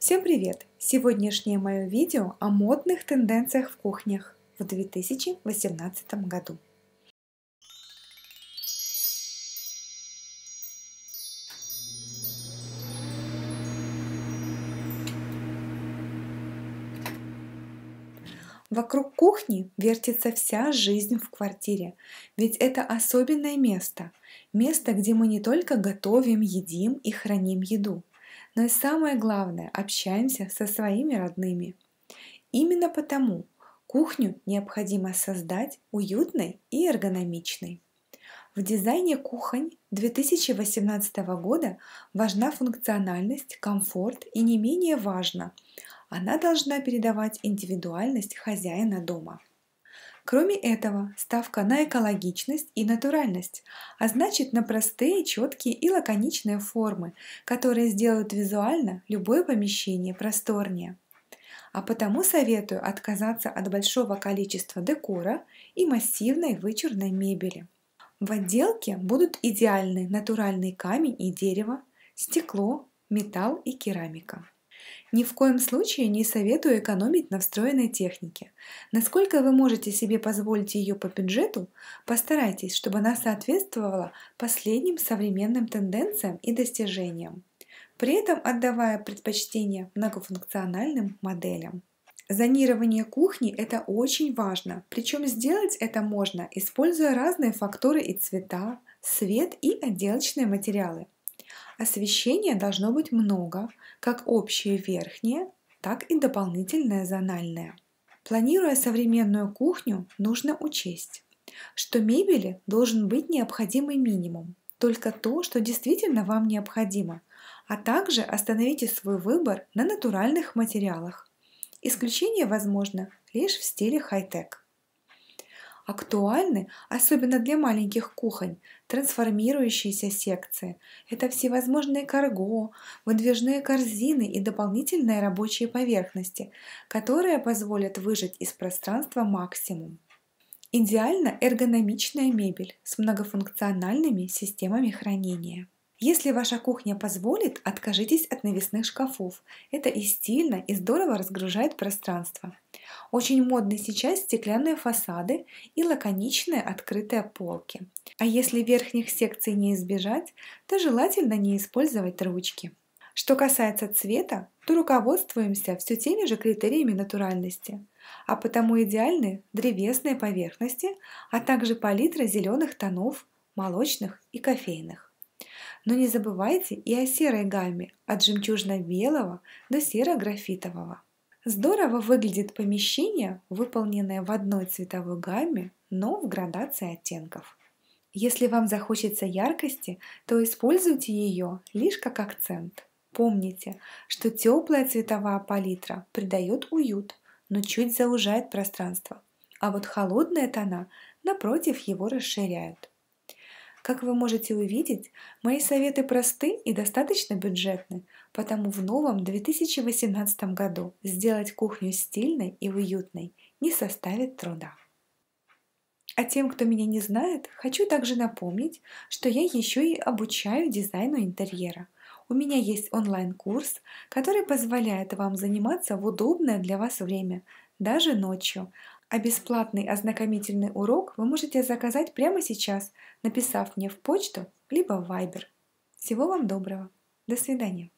Всем привет! Сегодняшнее мое видео о модных тенденциях в кухнях в 2018 году. Вокруг кухни вертится вся жизнь в квартире, ведь это особенное место. Место, где мы не только готовим, едим и храним еду – но и самое главное, общаемся со своими родными. Именно потому кухню необходимо создать уютной и эргономичной. В дизайне кухонь 2018 года важна функциональность, комфорт и не менее важно, она должна передавать индивидуальность хозяина дома. Кроме этого, ставка на экологичность и натуральность, а значит на простые, четкие и лаконичные формы, которые сделают визуально любое помещение просторнее. А потому советую отказаться от большого количества декора и массивной вычурной мебели. В отделке будут идеальны натуральный камень и дерево, стекло, металл и керамика. Ни в коем случае не советую экономить на встроенной технике. Насколько вы можете себе позволить ее по бюджету, постарайтесь, чтобы она соответствовала последним современным тенденциям и достижениям, при этом отдавая предпочтение многофункциональным моделям. Зонирование кухни – это очень важно, причем сделать это можно, используя разные факторы и цвета, свет и отделочные материалы – Освещения должно быть много, как общее верхнее, так и дополнительное зональное. Планируя современную кухню, нужно учесть, что мебели должен быть необходимый минимум, только то, что действительно вам необходимо, а также остановите свой выбор на натуральных материалах. Исключение возможно лишь в стиле хай-тек. Актуальны, особенно для маленьких кухонь, трансформирующиеся секции. Это всевозможные карго, выдвижные корзины и дополнительные рабочие поверхности, которые позволят выжать из пространства максимум. Идеально эргономичная мебель с многофункциональными системами хранения. Если ваша кухня позволит, откажитесь от навесных шкафов. Это и стильно, и здорово разгружает пространство. Очень модны сейчас стеклянные фасады и лаконичные открытые полки. А если верхних секций не избежать, то желательно не использовать ручки. Что касается цвета, то руководствуемся все теми же критериями натуральности, а потому идеальны древесные поверхности, а также палитра зеленых тонов, молочных и кофейных. Но не забывайте и о серой гамме от жемчужно-белого до серо-графитового. Здорово выглядит помещение, выполненное в одной цветовой гамме, но в градации оттенков. Если вам захочется яркости, то используйте ее лишь как акцент. Помните, что теплая цветовая палитра придает уют, но чуть заужает пространство, а вот холодные тона напротив его расширяют. Как вы можете увидеть, мои советы просты и достаточно бюджетны, потому в новом 2018 году сделать кухню стильной и уютной не составит труда. А тем, кто меня не знает, хочу также напомнить, что я еще и обучаю дизайну интерьера. У меня есть онлайн-курс, который позволяет вам заниматься в удобное для вас время, даже ночью, а бесплатный ознакомительный урок вы можете заказать прямо сейчас, написав мне в почту либо в Viber. Всего вам доброго. До свидания.